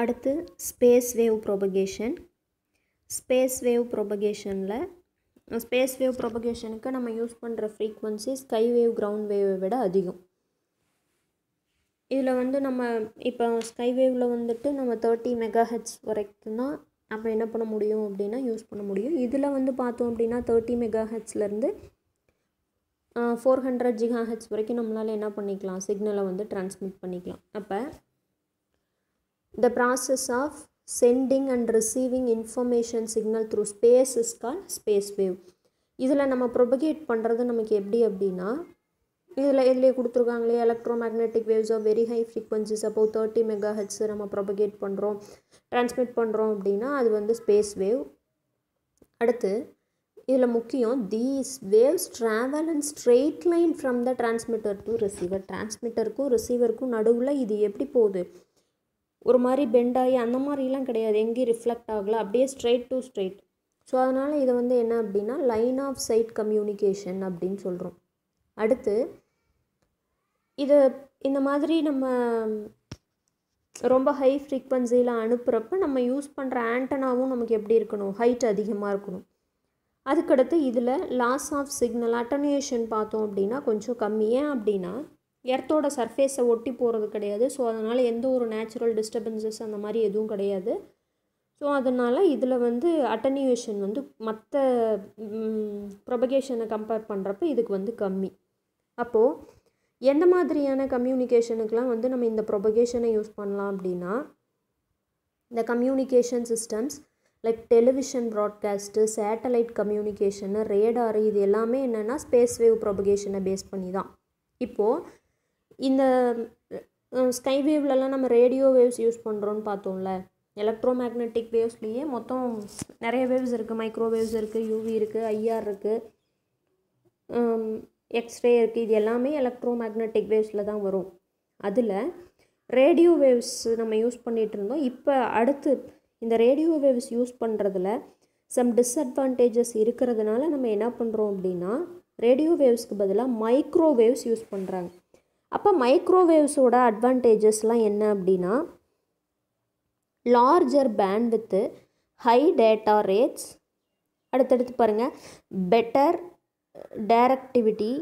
அடுத்து space wave propagation space wave ப்ரொபகேஷனில் space wave ப்ரொபகேஷனுக்கு நம்ம யூஸ் பண்ணுற ஃப்ரீக்வன்சி ஸ்கை வேவ் கிரவுண்ட் வேவை விட அதிகம் இதில் வந்து நம்ம இப்போ ஸ்கை வேவில் வந்துட்டு நம்ம தேர்ட்டி மெகாஹெட்ஸ் வரைக்கும் தான் நம்ம என்ன பண்ண முடியும் அப்படின்னா யூஸ் பண்ண முடியும் இதில் வந்து பார்த்தோம் அப்படின்னா தேர்ட்டி மெகாஹெட்ஸ்லேருந்து ஃபோர் ஹண்ட்ரட் ஜிகாஹெட்ஸ் வரைக்கும் நம்மளால் என்ன பண்ணிக்கலாம் சிக்னலை வந்து ட்ரான்ஸ்மிட் பண்ணிக்கலாம் அப்போ the process of sending and receiving information signal through space is call space wave இதில் நம்ம ப்ரொபகேட் பண்ணுறது நமக்கு எப்படி அப்படின்னா இதில் இதிலே கொடுத்துருக்காங்களே electro magnetic waves of very high frequencies அப்போ தேர்ட்டி மெகா ஹெட்ஸ் நம்ம ப்ரொபகேட் பண்ணுறோம் ட்ரான்ஸ்மிட் பண்ணுறோம் அப்படின்னா அது வந்து ஸ்பேஸ் வேவ் அடுத்து இதில் முக்கியம் these waves travel and straight line from the transmitter to receiver டிரான்ஸ்மிட்டருக்கும் ரிசீவருக்கும் நடுவில் இது எப்படி போகுது ஒரு மாதிரி பெண்ட் ஆகி அந்த மாதிரிலாம் கிடையாது எங்கேயும் ரிஃப்ளெக்ட் ஆகலை அப்படியே ஸ்ட்ரைட் டு ஸ்ட்ரைட் ஸோ அதனால் இது வந்து என்ன அப்படின்னா லைன் ஆஃப் சைட் கம்யூனிகேஷன் அப்படின்னு சொல்கிறோம் அடுத்து இது இந்த மாதிரி நம்ம ரொம்ப ஹை ஃப்ரீக்வன்சியில் அனுப்புகிறப்ப நம்ம யூஸ் பண்ணுற ஆண்டனாவும் நமக்கு எப்படி இருக்கணும் ஹைட் அதிகமாக இருக்கணும் அதுக்கடுத்து இதில் லாஸ் ஆஃப் சிக்னல் அட்டனுவேஷன் பார்த்தோம் அப்படின்னா கொஞ்சம் கம்மி ஏன் அப்படின்னா எர்த்தோட சர்ஃபேஸை ஒட்டி போகிறது கிடையாது ஸோ அதனால் எந்த ஒரு நேச்சுரல் டிஸ்டர்பன்சஸ் அந்த மாதிரி எதுவும் கிடையாது ஸோ அதனால் இதில் வந்து அட்டனியூஷன் வந்து மற்ற ப்ரொபகேஷனை கம்பேர் பண்ணுறப்ப இதுக்கு வந்து கம்மி அப்போது எந்த மாதிரியான கம்யூனிகேஷனுக்கெலாம் வந்து நம்ம இந்த ப்ரொபகேஷனை யூஸ் பண்ணலாம் அப்படின்னா இந்த communication systems like television broadcast satellite communication radar இது எல்லாமே என்னென்னா ஸ்பேஸ் வேவ் ப்ரொபகேஷனை பேஸ் பண்ணி தான் இப்போது இந்த ஸ்கை வேவ்லலாம் நம்ம ரேடியோ வேவ்ஸ் யூஸ் பண்ணுறோன்னு பார்த்தோம்ல எலக்ட்ரோ மேக்னெட்டிக் வேவ்ஸ்லேயே மொத்தம் நிறைய வேவ்ஸ் இருக்குது மைக்ரோவேவ்ஸ் இருக்குது யூவி இருக்குது ஐஆர் இருக்குது எக்ஸ்ரே இருக்குது இது எல்லாமே எலக்ட்ரோ மேக்னெட்டிக் வேவ்ஸில் தான் வரும் அதில் ரேடியோ வேவ்ஸ் நம்ம யூஸ் பண்ணிகிட்டு இருந்தோம் இப்போ அடுத்து இந்த ரேடியோ வேவ்ஸ் யூஸ் பண்ணுறதுல சம் டிஸ்அட்வான்டேஜஸ் இருக்கிறதுனால நம்ம என்ன பண்ணுறோம் அப்படின்னா ரேடியோ வேவ்ஸ்க்கு பதிலாக மைக்ரோவேவ்ஸ் யூஸ் பண்ணுறாங்க அப்போ மைக்ரோவேவ்ஸோட அட்வான்டேஜஸ்லாம் என்ன அப்படின்னா larger bandwidth high data rates அடுத்தடுத்து பாருங்கள் பெட்டர் டைரக்டிவிட்டி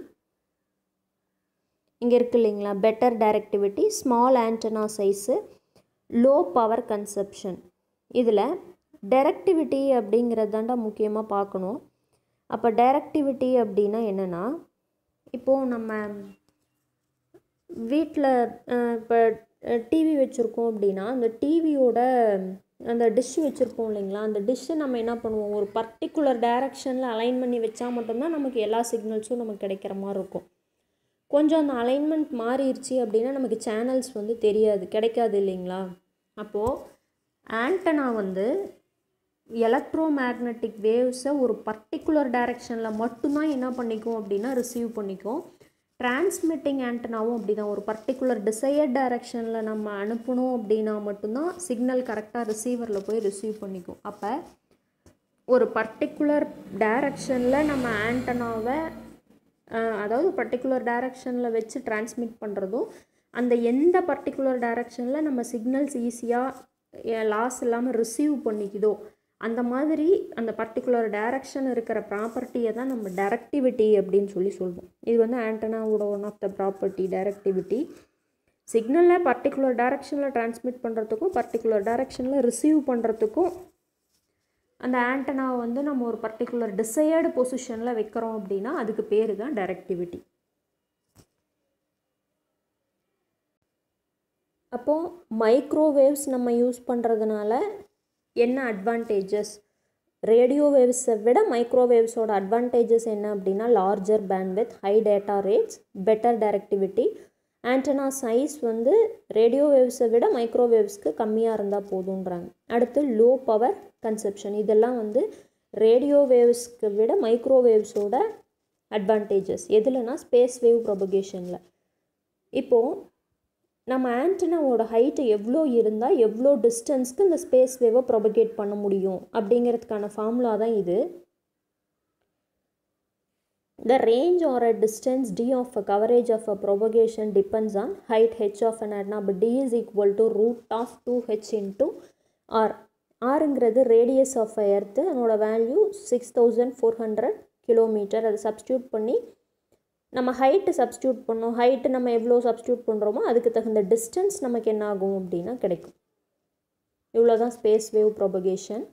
இங்கே இருக்குது இல்லைங்களா better directivity small antenna size low power consumption இதில் டைரக்டிவிட்டி அப்படிங்கிறது தாண்டா முக்கியமாக பார்க்கணும் அப்போ டைரக்டிவிட்டி அப்படின்னா என்னென்னா இப்போது நம்ம வீட்டில் இப்போ டிவி வச்சுருக்கோம் அப்படின்னா அந்த டிவியோட அந்த டிஷ் வச்சுருப்போம் இல்லைங்களா அந்த டிஷ்ஷை நம்ம என்ன பண்ணுவோம் ஒரு பர்டிகுலர் டேரெக்ஷனில் அலைன் பண்ணி வச்சா மட்டும்தான் நமக்கு எல்லா சிக்னல்ஸும் நமக்கு கிடைக்கிற மாதிரி இருக்கும் கொஞ்சம் அந்த அலைன்மெண்ட் மாறிடுச்சு அப்படின்னா நமக்கு சேனல்ஸ் வந்து தெரியாது கிடைக்காது இல்லைங்களா அப்போது ஆண்டனா வந்து எலக்ட்ரோ மேக்னட்டிக் வேவ்ஸை ஒரு பர்டிகுலர் டைரக்ஷனில் மட்டும்தான் என்ன பண்ணிக்கும் அப்படின்னா ரிசீவ் பண்ணிக்கும் டிரான்ஸ்மிட்டிங் ஆண்டனாவும் அப்படி தான் ஒரு பர்டிகுலர் டிசையர்ட் டைரக்ஷனில் நம்ம அனுப்பணும் அப்படின்னா மட்டும்தான் சிக்னல் கரெக்டாக ரிசீவரில் போய் ரிசீவ் பண்ணிக்கும் அப்போ ஒரு பர்டிகுலர் டைரக்ஷனில் நம்ம ஆண்டனாவை அதாவது பர்டிகுலர் டைரக்ஷனில் வச்சு டிரான்ஸ்மிட் பண்ணுறதும் அந்த எந்த பர்டிகுலர் டைரக்ஷனில் நம்ம சிக்னல்ஸ் ஈஸியாக லாஸ் இல்லாமல் ரிசீவ் பண்ணிக்குதோ அந்த மாதிரி அந்த பர்டிகுலர் டைரக்ஷன் இருக்கிற ப்ராப்பர்ட்டியை தான் நம்ம டைரக்டிவிட்டி அப்படின்னு சொல்லி சொல்லுவோம் இது வந்து ஆண்டனாவோட one of the property directivity சிக்னலில் பர்டிகுலர் டைரக்ஷனில் டிரான்ஸ்மிட் பண்ணுறதுக்கும் பர்டிகுலர் டைரக்ஷனில் ரிசீவ் பண்ணுறதுக்கும் அந்த ஆண்டனாவை வந்து நம்ம ஒரு பர்டிகுலர் டிசையர்டு பொசிஷனில் வைக்கிறோம் அப்படின்னா அதுக்கு பேர் தான் டைரக்டிவிட்டி அப்போது மைக்ரோவேவ்ஸ் நம்ம யூஸ் பண்ணுறதுனால என்ன அட்வான்டேஜஸ் ரேடியோ வேவ்ஸை விட மைக்ரோவேவ்ஸோட அட்வான்டேஜஸ் என்ன அப்படின்னா larger bandwidth high data rates better directivity antenna size வந்து ரேடியோ வேவ்ஸை விட மைக்ரோவேவ்ஸ்க்கு கம்மியாக இருந்தால் போதுன்றாங்க அடுத்து லோ பவர் கன்செப்ஷன் இதெல்லாம் வந்து ரேடியோ வேவ்ஸ்க்கு விட மைக்ரோவேவ்ஸோட அட்வான்டேஜஸ் எதுலனா ஸ்பேஸ் வேவ் ப்ரொபகேஷனில் இப்போது நம்ம ஆண்டனாவோட ஹைட்டு எவ்வளோ இருந்தால் எவ்வளோ டிஸ்டன்ஸ்க்கு இந்த ஸ்பேஸ் வேவை ப்ரொபகேட் பண்ண முடியும் அப்படிங்கிறதுக்கான ஃபார்முலா தான் இது The range or a distance d of a coverage of a propagation depends on height h of an antenna but equal is root of two H into R ஆருங்கிறது radius of a earth அதனோட value six thousand four hundred kilometre அதை substitute பண்ணி நம்ம height substitute பண்ணோம் height நம்ம எவ்வளோ substitute பண்ணுறோமோ அதுக்கு தகுந்த டிஸ்டன்ஸ் நமக்கு என்ன ஆகும் அப்படின்னா கிடைக்கும் இவ்வளோ தான் ஸ்பேஸ் வேவ் ப்ரொபகேஷன்